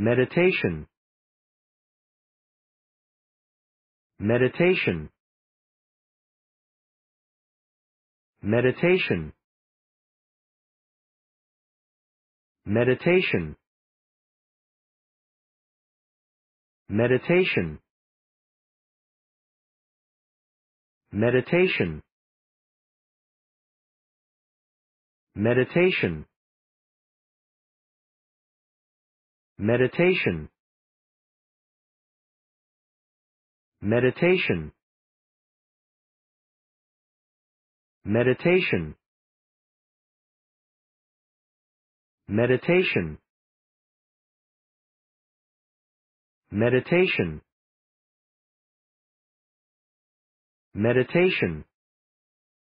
Meditation Meditation Meditation Meditation Meditation Meditation Meditation Meditation. Meditation. Meditation. Meditation. Meditation. Meditation.